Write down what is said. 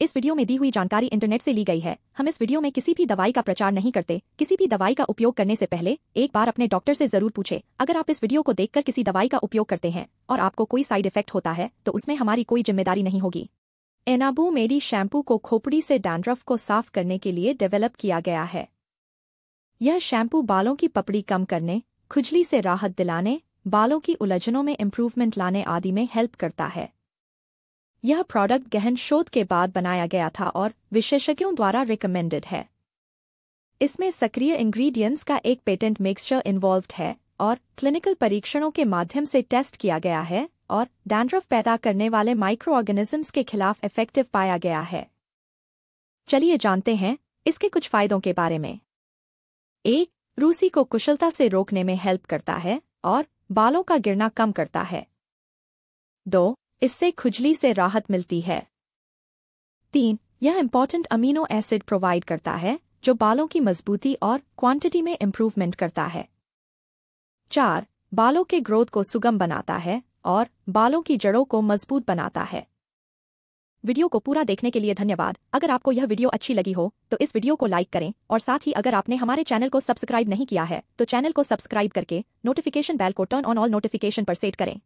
इस वीडियो में दी हुई जानकारी इंटरनेट से ली गई है हम इस वीडियो में किसी भी दवाई का प्रचार नहीं करते किसी भी दवाई का उपयोग करने से पहले एक बार अपने डॉक्टर से जरूर पूछे अगर आप इस वीडियो को देखकर किसी दवाई का उपयोग करते हैं और आपको कोई साइड इफेक्ट होता है तो उसमें हमारी कोई जिम्मेदारी नहीं होगी एनाबू मेडी शैम्पू को खोपड़ी से डैंड्रफ को साफ करने के लिए डेवलप किया गया है यह शैम्पू बालों की पपड़ी कम करने खुजली से राहत दिलाने बालों की उलझनों में इम्प्रूवमेंट लाने आदि में हेल्प करता है यह प्रोडक्ट गहन शोध के बाद बनाया गया था और विशेषज्ञों द्वारा रिकमेंडेड है इसमें सक्रिय इंग्रेडिएंट्स का एक पेटेंट मिक्सचर इन्वॉल्व्ड है और क्लिनिकल परीक्षणों के माध्यम से टेस्ट किया गया है और डैंड्रफ पैदा करने वाले माइक्रो ऑर्गेनिजम्स के खिलाफ इफेक्टिव पाया गया है चलिए जानते हैं इसके कुछ फायदों के बारे में एक रूसी को कुशलता से रोकने में हेल्प करता है और बालों का गिरना कम करता है दो इससे खुजली से राहत मिलती है तीन यह इम्पॉर्टेंट अमीनो एसिड प्रोवाइड करता है जो बालों की मजबूती और क्वांटिटी में इम्प्रूवमेंट करता है चार बालों के ग्रोथ को सुगम बनाता है और बालों की जड़ों को मजबूत बनाता है वीडियो को पूरा देखने के लिए धन्यवाद अगर आपको यह वीडियो अच्छी लगी हो तो इस वीडियो को लाइक करें और साथ ही अगर आपने हमारे चैनल को सब्सक्राइब नहीं किया है तो चैनल को सब्सक्राइब करके नोटिफिकेशन बेल को टर्न ऑन ऑल नोटिफिकेशन पर सेट करें